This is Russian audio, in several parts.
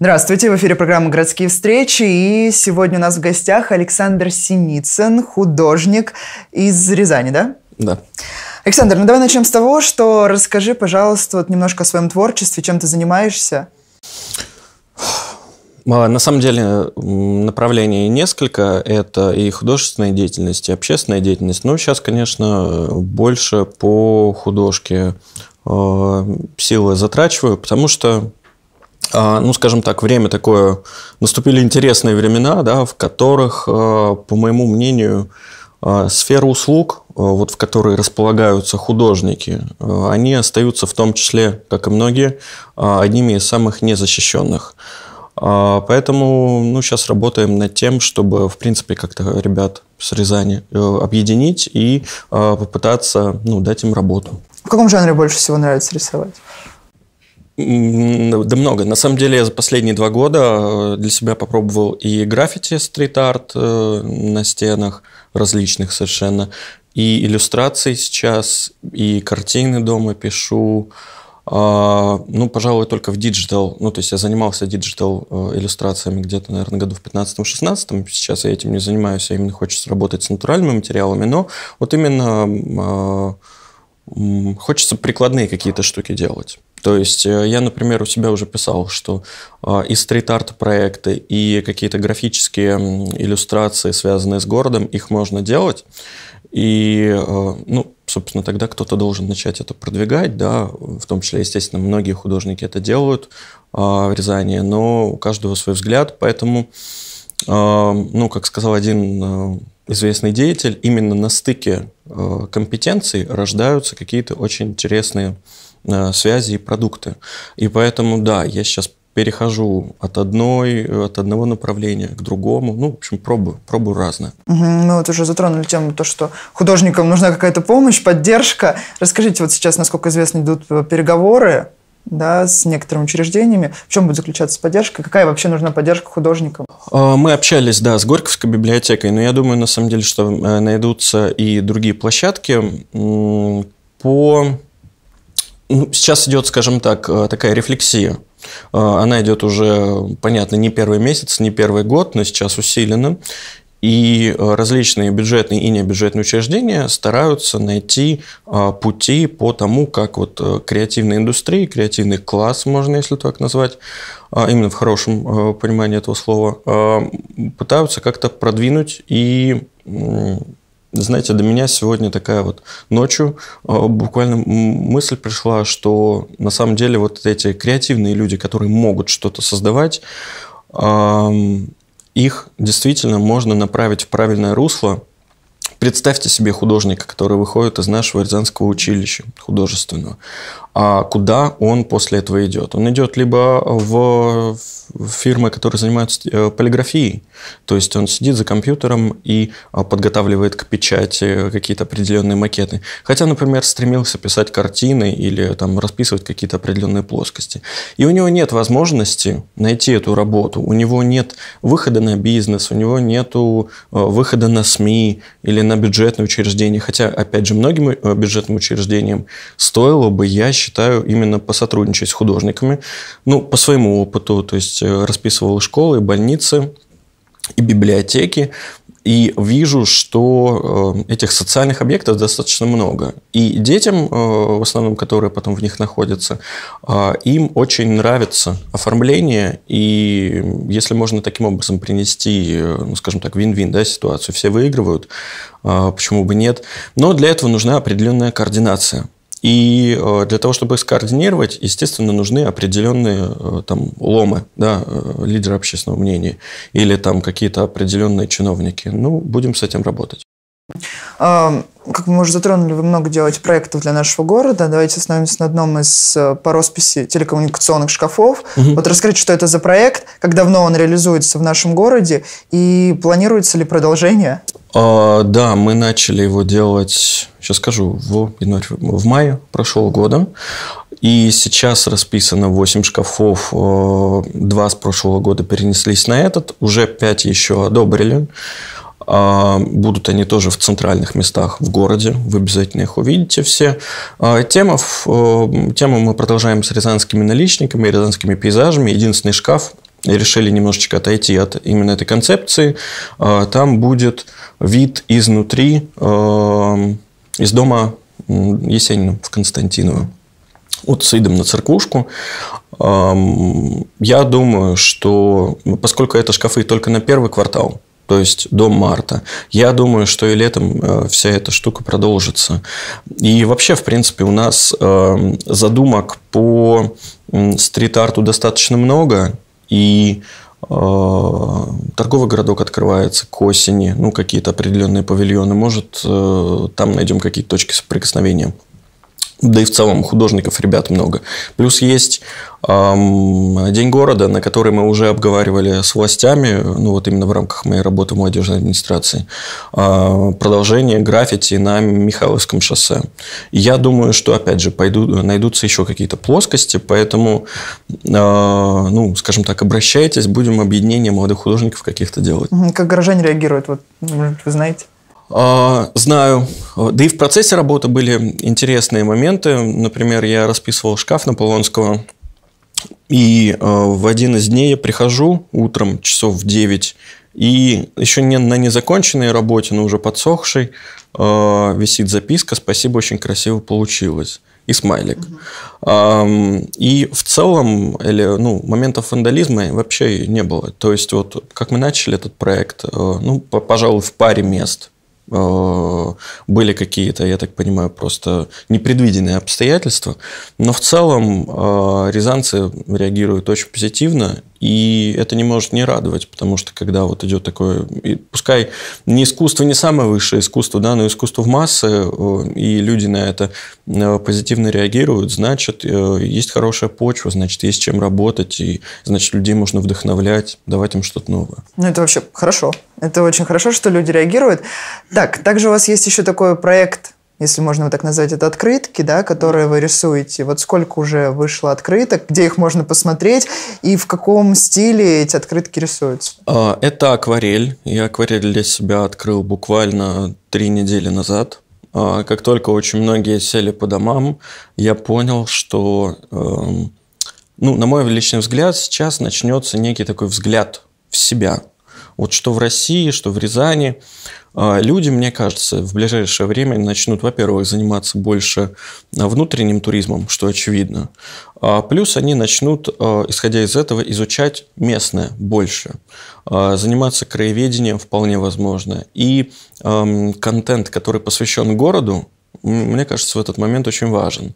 Здравствуйте, в эфире программа «Городские встречи», и сегодня у нас в гостях Александр Синицын, художник из Рязани, да? Да. Александр, ну давай начнем с того, что расскажи, пожалуйста, вот немножко о своем творчестве, чем ты занимаешься. А, на самом деле направлений несколько. Это и художественная деятельность, и общественная деятельность. Но ну, сейчас, конечно, больше по художке а, силы затрачиваю, потому что а, ну, скажем так, время такое, наступили интересные времена, да, в которых, а, по моему мнению, а, сфера услуг, вот в которой располагаются художники, они остаются в том числе, как и многие, одними из самых незащищенных. Поэтому ну, сейчас работаем над тем, чтобы, в принципе, как-то ребят с Рязани э, объединить и попытаться ну, дать им работу. В каком жанре больше всего нравится рисовать? Да много. На самом деле, я за последние два года э, для себя попробовал и граффити, стрит-арт э, на стенах различных совершенно, и иллюстрации сейчас, и картины дома пишу. А, ну, пожалуй, только в диджитал. Ну, то есть я занимался диджитал э, иллюстрациями где-то, наверное, году в 15-16. Сейчас я этим не занимаюсь, а именно хочется работать с натуральными материалами. Но вот именно а, хочется прикладные какие-то штуки делать. То есть э, я, например, у себя уже писал, что а, и стрит-арт проекты, и какие-то графические иллюстрации, связанные с городом, их можно делать. И, э, ну, собственно, тогда кто-то должен начать это продвигать, да, в том числе, естественно, многие художники это делают а, в Рязани, но у каждого свой взгляд, поэтому, а, ну, как сказал один э, известный деятель, именно на стыке э, компетенций рождаются какие-то очень интересные э, связи и продукты. И поэтому, да, я сейчас перехожу от одной, э, от одного направления к другому. Ну, в общем, пробую, пробую разное. Угу. Мы вот уже затронули тему то, что художникам нужна какая-то помощь, поддержка. Расскажите, вот сейчас, насколько известно, идут переговоры да, с некоторыми учреждениями. В чем будет заключаться поддержка? Какая вообще нужна поддержка художникам? А, мы общались, да, с Горьковской библиотекой, но я думаю, на самом деле, что э, найдутся и другие площадки по... Ну, сейчас идет, скажем так, э, такая рефлексия. Э, она идет уже, понятно, не первый месяц, не первый год, но сейчас усилена. И э, различные бюджетные и небюджетные учреждения стараются найти а, пути по тому, как вот э, креативная индустрия, креативный класс, можно если так назвать, а, именно в хорошем э, понимании этого слова, а, пытаются как-то продвинуть и знаете, до меня сегодня такая вот ночью буквально мысль пришла, что на самом деле вот эти креативные люди, которые могут что-то создавать, их действительно можно направить в правильное русло. Представьте себе художника, который выходит из нашего Рязанского училища художественного а куда он после этого идет? Он идет либо в фирмы, которые занимаются э, полиграфией, то есть он сидит за компьютером и а, подготавливает к печати какие-то определенные макеты. Хотя, например, стремился писать картины или там, расписывать какие-то определенные плоскости. И у него нет возможности найти эту работу, у него нет выхода на бизнес, у него нет э, выхода на СМИ или на бюджетные учреждения. Хотя, опять же, многим э, бюджетным учреждениям стоило бы, я считаю, предпочитаю именно посотрудничать с художниками. Ну, по своему опыту, то есть э, расписывал школы, больницы и библиотеки, и вижу, что э, этих социальных объектов достаточно много. И детям, э, в основном, которые потом в них находятся, им очень нравится оформление, и если можно таким образом принести, ну, скажем так, вин-вин да, ситуацию, все выигрывают, почему бы нет. Но для этого нужна определенная координация и э, для того, чтобы их скоординировать, естественно, нужны определенные э, там, ломы, да, э, лидеры общественного мнения или там какие-то определенные чиновники. Ну, будем с этим работать. А, как мы уже затронули, вы много делаете проектов для нашего города. Давайте остановимся на одном из по росписи телекоммуникационных шкафов. Угу. Вот раскрыть, что это за проект, как давно он реализуется в нашем городе и планируется ли продолжение? А, да, мы начали его делать, сейчас скажу, в январь, в мае прошлого года. И сейчас расписано 8 шкафов, 2 а, с прошлого года перенеслись на этот, уже 5 еще одобрили. А, будут они тоже в центральных местах в городе. Вы обязательно их увидите все. А, Тема, тему мы продолжаем с рязанскими наличниками, рязанскими пейзажами. Единственный шкаф – решили немножечко отойти от именно этой концепции. А, там будет вид изнутри, эм, из дома Есенина в Константиново. Вот с видом на церквушку. Эм, я думаю, что поскольку это шкафы только на первый квартал, то есть до марта. Я думаю, что и летом э, вся эта штука продолжится. И вообще, в принципе, у нас эм, задумок по стрит-арту достаточно много и э, Торговый городок открывается к осени, ну, какие-то определенные павильоны, может, э, там найдем какие-то точки соприкосновения да и в целом художников ребят много. Плюс есть эм, День города, на который мы уже обговаривали с властями, ну вот именно в рамках моей работы в молодежной администрации, э, продолжение граффити на Михайловском шоссе. я думаю, что, опять же, пойду, найдутся еще какие-то плоскости, поэтому, э, ну, скажем так, обращайтесь, будем объединение молодых художников каких-то делать. Как горожане реагируют, вот, вы знаете? А, знаю. Да и в процессе работы были интересные моменты. Например, я расписывал шкаф на Полонского, И а, в один из дней я прихожу утром часов в 9 и еще не на незаконченной работе, но уже подсохшей, а, висит записка «Спасибо, очень красиво получилось» и смайлик. Угу. и в целом или, ну, моментов вандализма вообще не было. То есть, вот как мы начали этот проект, ну, пожалуй, в паре мест – Э, были какие-то, я так понимаю, просто непредвиденные обстоятельства. Но в целом э, рязанцы реагируют очень позитивно и это не может не радовать, потому что когда вот идет такое, и пускай не искусство не самое высшее искусство, да, но искусство в массы, э, и люди на это э, позитивно реагируют, значит, э, есть хорошая почва, значит, есть чем работать, и значит, людей можно вдохновлять, давать им что-то новое. Ну, это вообще хорошо. Это очень хорошо, что люди реагируют. Так, также у вас есть еще такой проект если можно так назвать, это открытки, да, которые вы рисуете. Вот сколько уже вышло открыток, где их можно посмотреть и в каком стиле эти открытки рисуются? А, это акварель. Я акварель для себя открыл буквально три недели назад. А, как только очень многие сели по домам, я понял, что, эм, ну, на мой личный взгляд, сейчас начнется некий такой взгляд в себя. Вот что в России, что в Рязани. А, люди, мне кажется, в ближайшее время начнут, во-первых, заниматься больше а, внутренним туризмом, что очевидно. А, плюс они начнут, исходя из этого, изучать местное больше. Заниматься краеведением вполне возможно. И контент, который посвящен городу, мне кажется, в этот момент очень важен.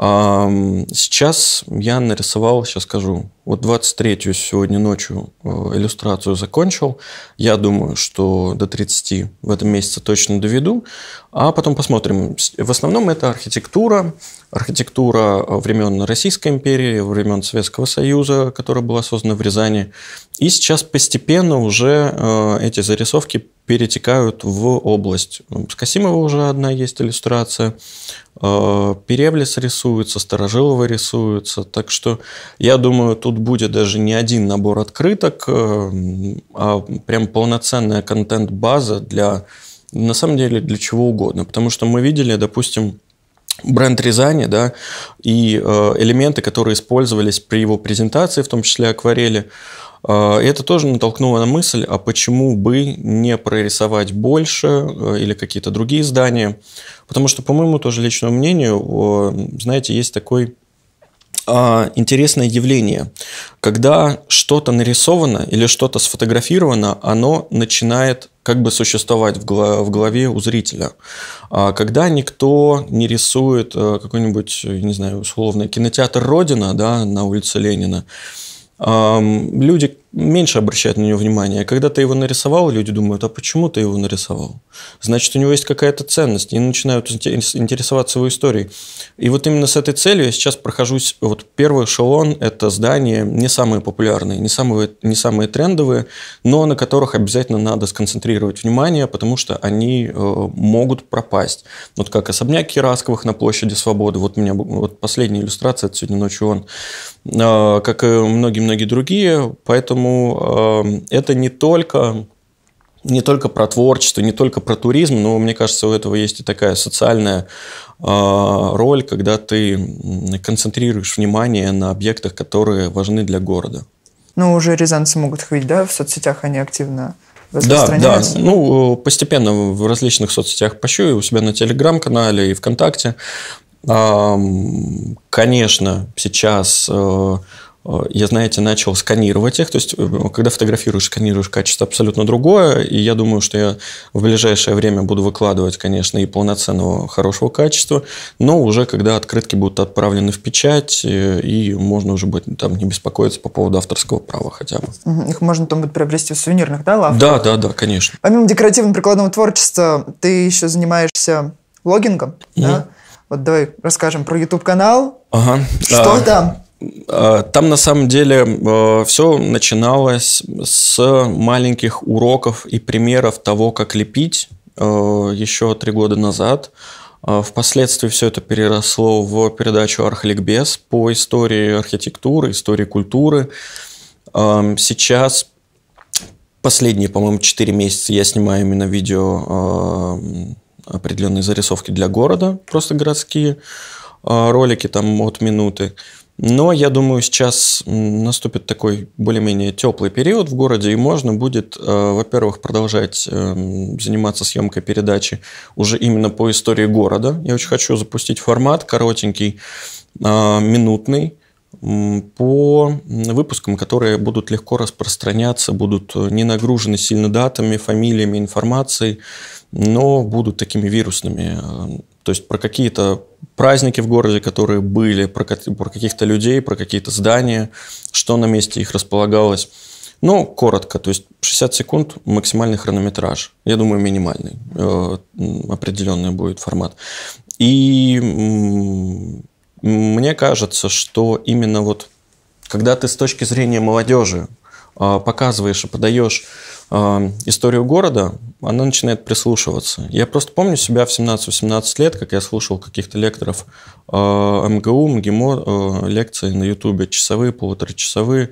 Сейчас я нарисовал, сейчас скажу, вот 23-ю сегодня ночью э, иллюстрацию закончил. Я думаю, что до 30 в этом месяце точно доведу. А потом посмотрим. В основном это архитектура. Архитектура э, времен Российской империи, времен Советского Союза, которая была создана в Рязани. И сейчас постепенно уже э, эти зарисовки перетекают в область. С Касимова уже одна есть иллюстрация. Э, Перевлес рисуется, Старожилова рисуется. Так что, я думаю, тут будет даже не один набор открыток, э, а прям полноценная контент-база для, на самом деле, для чего угодно. Потому что мы видели, допустим, бренд Рязани, да, и э, элементы, которые использовались при его презентации, в том числе акварели, а, и это тоже натолкнуло на мысль, а почему бы не прорисовать больше э, или какие-то другие здания? Потому что, по моему тоже личному мнению, знаете, есть такое а, интересное явление. Когда что-то нарисовано или что-то сфотографировано, оно начинает как бы существовать в, голове у зрителя. А когда никто не рисует э, какой-нибудь, не знаю, условно, кинотеатр «Родина» да, на улице Ленина, Люди, меньше обращают на него внимание. Когда ты его нарисовал, люди думают, а почему ты его нарисовал? Значит, у него есть какая-то ценность, и начинают интересоваться его историей. И вот именно с этой целью я сейчас прохожусь, вот первый эшелон – это здания не самые популярные, не самые, не самые трендовые, но на которых обязательно надо сконцентрировать внимание, потому что они э, могут пропасть. Вот как особняк Кирасковых на площади Свободы, вот у меня вот последняя иллюстрация, это сегодня ночью он, а, как и многие-многие другие, поэтому Поэтому эм, это не только не только про творчество, не только про туризм, но мне кажется, у этого есть и такая социальная а, роль, когда ты концентрируешь внимание на объектах, которые важны для города. Ну, уже рязанцы могут ходить, да, в соцсетях они активно да, да. Ну, э, постепенно в различных соцсетях пощу, и у себя на Телеграм-канале, и ВКонтакте. Конечно, сейчас э, я, знаете, начал сканировать их. То есть, э, когда фотографируешь, сканируешь, качество абсолютно другое. И я думаю, что я в ближайшее время буду выкладывать, конечно, и полноценного хорошего качества. Но уже когда открытки будут отправлены в печать, э, и можно уже будет там не беспокоиться по поводу авторского права хотя бы. Их можно там будет приобрести в сувенирных, да, лавках? Да, да, да, конечно. Помимо декоративно-прикладного творчества, ты еще занимаешься блогингом, mm-hmm. да? Вот давай расскажем про YouTube-канал. Ага. Что а... там? А, там на самом деле а, все начиналось с маленьких уроков и примеров того, как лепить а, еще три года назад. Впоследствии все это переросло в передачу «Архликбез» по истории архитектуры, истории культуры. Сейчас последние, по-моему, четыре месяца я снимаю именно видео определенные зарисовки для города, просто городские ролики там от минуты. Но я думаю, сейчас наступит такой более-менее теплый период в городе, и можно будет, э, во-первых, продолжать эм, заниматься съемкой передачи уже именно по истории города. Я очень хочу запустить формат коротенький, э, минутный, по выпускам, которые будут легко распространяться, будут э, не нагружены сильно датами, фамилиями, информацией, но будут такими вирусными. То есть про какие-то праздники в городе, которые были, про, про каких-то людей, про какие-то здания, что на месте их располагалось. Ну, коротко, то есть 60 секунд максимальный хронометраж. Я думаю, минимальный. Э, определенный будет формат. И мне кажется, что именно вот когда ты с точки зрения молодежи а, показываешь и подаешь а, историю города, она начинает прислушиваться. Я просто помню себя в 17-18 лет, как я слушал каких-то лекторов а, МГУ, МГИМО, лекции на Ютубе, часовые, полуторачасовые,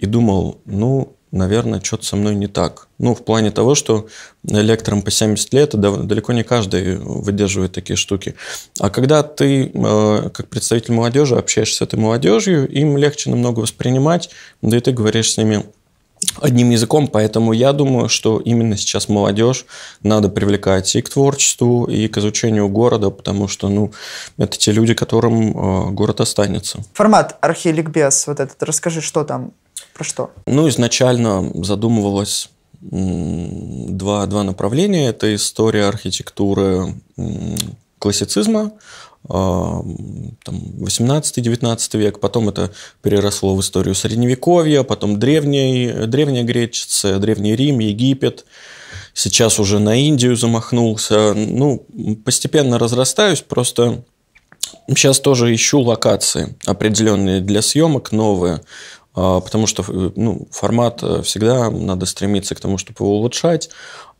и думал, ну, наверное, что-то со мной не так. Ну, в плане того, что электром по 70 лет, далеко не каждый выдерживает такие штуки. А когда ты, э, как представитель молодежи, общаешься с этой молодежью, им легче намного воспринимать, да и ты говоришь с ними одним языком, поэтому я думаю, что именно сейчас молодежь надо привлекать и к творчеству, и к изучению города, потому что, ну, это те люди, которым э, город останется. Формат архиликбез вот этот, расскажи, что там, про что? Ну, изначально задумывалось два, два направления. Это история архитектуры классицизма, а, там, 18-19 век, потом это переросло в историю Средневековья, потом древний, Древняя Гречица, Древний Рим, Египет, сейчас уже на Индию замахнулся. Ну, постепенно разрастаюсь, просто сейчас тоже ищу локации определенные для съемок, новые. А, потому что э, ну, формат э, всегда надо стремиться к тому, чтобы его улучшать.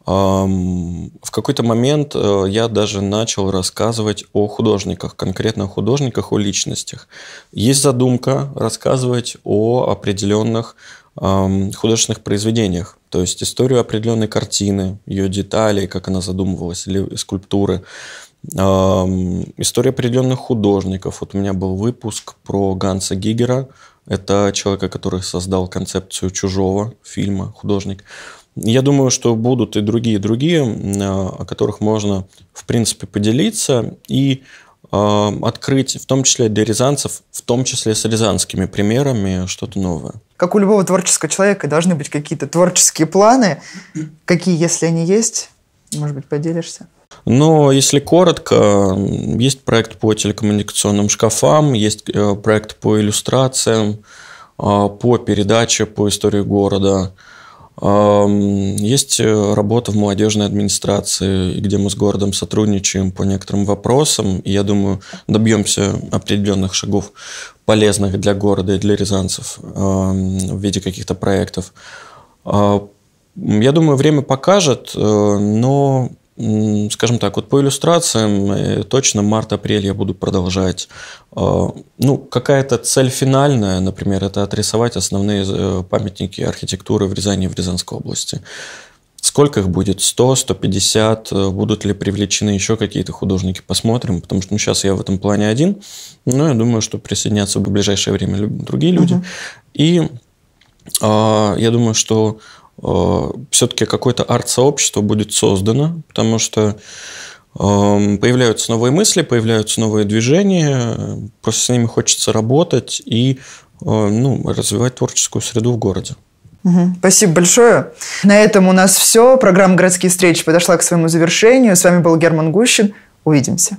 В какой-то момент э, я даже начал рассказывать о художниках, конкретно о художниках, о личностях. Есть задумка рассказывать о определенных художественных произведениях, то есть историю определенной картины, ее детали, как она задумывалась, или скульптуры, история определенных художников. Вот у меня был выпуск про Ганса Гигера, это человека, который создал концепцию чужого фильма, художник. Я думаю, что будут и другие, другие, а, о которых можно, в принципе, поделиться. И открыть, в том числе для рязанцев, в том числе с рязанскими примерами, что-то новое. Как у любого творческого человека должны быть какие-то творческие планы. Какие, если они есть, может быть, поделишься? Но если коротко, есть проект по телекоммуникационным шкафам, есть э, проект по иллюстрациям, а, по передаче, по истории города – есть э, работа в молодежной администрации, где мы с городом сотрудничаем по некоторым вопросам. И я думаю, добьемся определенных шагов полезных для города и для рязанцев в виде каких-то проектов. А, я думаю, время покажет, э, но Скажем так, вот по иллюстрациям э, точно март-апрель я буду продолжать. А, ну, какая-то цель финальная, например, это отрисовать основные э, памятники архитектуры в Рязани и в Рязанской области. Сколько их будет? 100, 150? Э, будут ли привлечены еще какие-то художники? Посмотрим, потому что ну, сейчас я в этом плане один, но я думаю, что присоединятся в ближайшее время другие люди. Угу. И а, я думаю, что Э, все-таки какое-то арт-сообщество будет создано, потому что эм, появляются новые мысли, появляются новые движения, просто с ними хочется работать и э, ну, развивать творческую среду в городе. Спасибо большое. На этом у нас все. Программа «Городские встречи» подошла к своему завершению. С вами был Герман Гущин. Увидимся.